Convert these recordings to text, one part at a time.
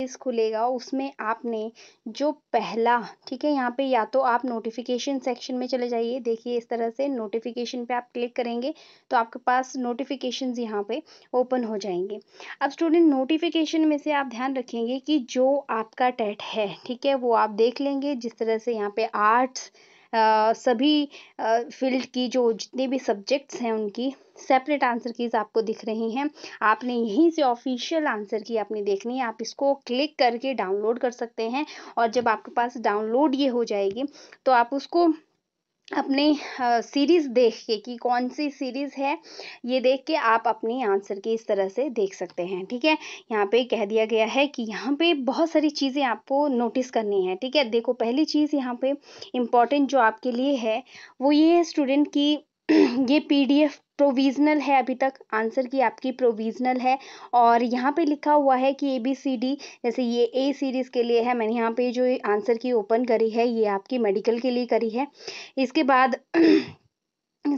इस खुलेगा उसमें आपने जो पहला ठीक है यहाँ पे या तो आप नोटिफिकेशन सेक्शन में चले जाइए देखिए इस तरह से नोटिफिकेशन पे आप क्लिक करेंगे तो आपके पास नोटिफिकेशन यहाँ पे ओपन हो जाएंगे अब स्टूडेंट नोटिफिकेशन में से आप ध्यान रखेंगे कि जो आपका टेट है ठीक है वो आप देख लेंगे जिस तरह से यहाँ पे आर्ट्स सभी फील्ड की जो जितने भी सब्जेक्ट्स हैं उनकी सेपरेट आंसर कीज आपको दिख रही हैं आपने यहीं से ऑफिशियल आंसर की आपने देखनी है आप इसको क्लिक करके डाउनलोड कर सकते हैं और जब आपके पास डाउनलोड ये हो जाएगी तो आप उसको अपने सीरीज़ देख के कि कौन सी सीरीज़ है ये देख के आप अपनी आंसर की इस तरह से देख सकते हैं ठीक है यहाँ पे कह दिया गया है कि यहाँ पे बहुत सारी चीज़ें आपको नोटिस करनी है ठीक है देखो पहली चीज़ यहाँ पे इम्पॉर्टेंट जो आपके लिए है वो ये है स्टूडेंट की ये पीडीएफ प्रोविज़नल है अभी तक आंसर की आपकी प्रोविज़नल है और यहाँ पे लिखा हुआ है कि ए बी सी डी जैसे ये ए सीरीज़ के लिए है मैंने यहाँ पे जो आंसर की ओपन करी है ये आपकी मेडिकल के लिए करी है इसके बाद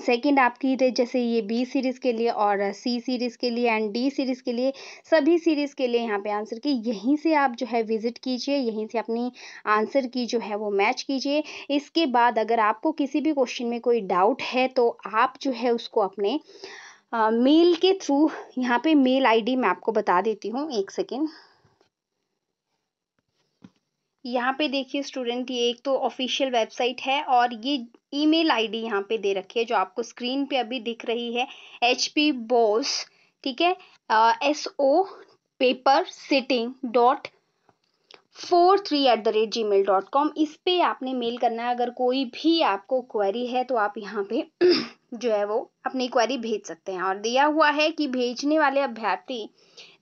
सेकंड आपकी जैसे ये बी सीरीज़ के लिए और सी सीरीज़ के लिए एंड डी सीरीज़ के लिए सभी सीरीज़ के लिए यहाँ पे आंसर की यहीं से आप जो है विज़िट कीजिए यहीं से अपनी आंसर की जो है वो मैच कीजिए इसके बाद अगर आपको किसी भी क्वेश्चन में कोई डाउट है तो आप जो है उसको अपने मेल के थ्रू यहाँ पे मेल आईडी मैं आपको बता देती हूँ एक सेकेंड यहाँ पे देखिए स्टूडेंट ये एक तो ऑफिशियल वेबसाइट है और ये ईमेल आईडी यहाँ पे दे रखी है जो आपको स्क्रीन पे अभी दिख रही है एच पी बोस ठीक है S O paper setting dot four three at the rate Gmail dot com इस पर आपने मेल करना है अगर कोई भी आपको क्वेरी है तो आप यहाँ पे जो है वो अपनी क्वेरी भेज सकते हैं और दिया हुआ है कि भेजने वाले अभ्यर्थी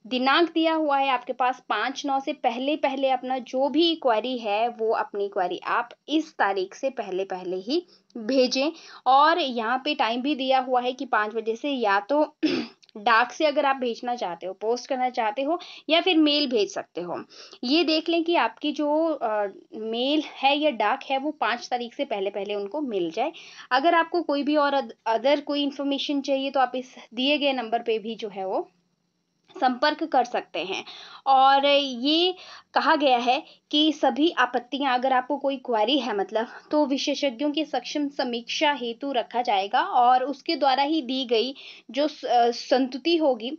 दिनांक दिया हुआ है आपके पास पांच नौ से पहले पहले अपना जो भी क्वेरी है वो अपनी क्वेरी आप इस तारीख से पहले पहले ही भेजें और यहाँ पे टाइम भी दिया हुआ है कि पांच बजे से या तो डाक से अगर आप भेजना चाहते हो पोस्ट करना चाहते हो या फिर मेल भेज सकते हो ये देख लें कि आपकी जो आ, मेल है या डाक है वो पाँच तारीख से पहले पहले उनको मिल जाए अगर आपको कोई भी और अदर कोई इन्फॉर्मेशन चाहिए तो आप इस दिए गए नंबर पे भी जो है वो संपर्क कर सकते हैं और ये कहा गया है कि सभी आपत्तियां अगर आपको कोई क्वारी है मतलब तो विशेषज्ञों की सक्षम समीक्षा हेतु रखा जाएगा और उसके द्वारा ही दी गई जो संतुति होगी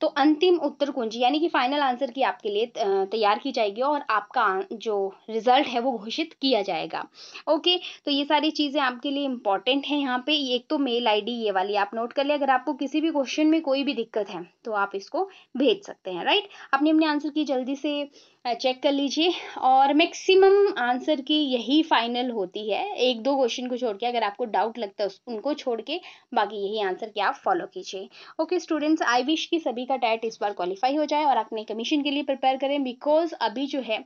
तो अंतिम उत्तर कुंजी यानी कि फाइनल आंसर की आपके लिए तैयार की जाएगी और आपका जो रिजल्ट है वो घोषित किया जाएगा ओके तो ये सारी चीज़ें आपके लिए इंपॉर्टेंट हैं यहाँ पे एक तो मेल आईडी ये वाली आप नोट कर लें अगर आपको किसी भी क्वेश्चन में कोई भी दिक्कत है तो आप इसको भेज सकते हैं राइट अपने अपने आंसर की जल्दी से चेक कर लीजिए और मैक्सिमम आंसर की यही फाइनल होती है एक दो क्वेश्चन को छोड़ के अगर आपको डाउट लगता है उनको छोड़ के बाकी यही आंसर की आप फॉलो कीजिए ओके स्टूडेंट्स आई विश कि सभी का टैट इस बार क्वालिफाई हो जाए और अपने कमीशन के लिए प्रिपेयर करें बिकॉज अभी जो है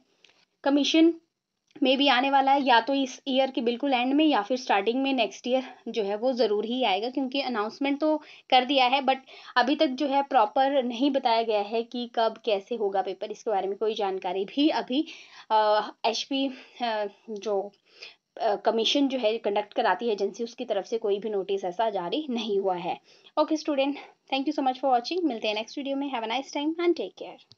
कमीशन मे भी आने वाला है या तो इस ईयर के बिल्कुल एंड में या फिर स्टार्टिंग में नेक्स्ट ईयर जो है वो ज़रूर ही आएगा क्योंकि अनाउंसमेंट तो कर दिया है बट अभी तक जो है प्रॉपर नहीं बताया गया है कि कब कैसे होगा पेपर इसके बारे में कोई जानकारी भी अभी एच पी जो कमीशन जो है कंडक्ट कराती है एजेंसी उसकी तरफ से कोई भी नोटिस ऐसा जारी नहीं हुआ है okay student thank you so much for watching मिलते हैं नेक्स्ट वीडियो में have a nice time and take care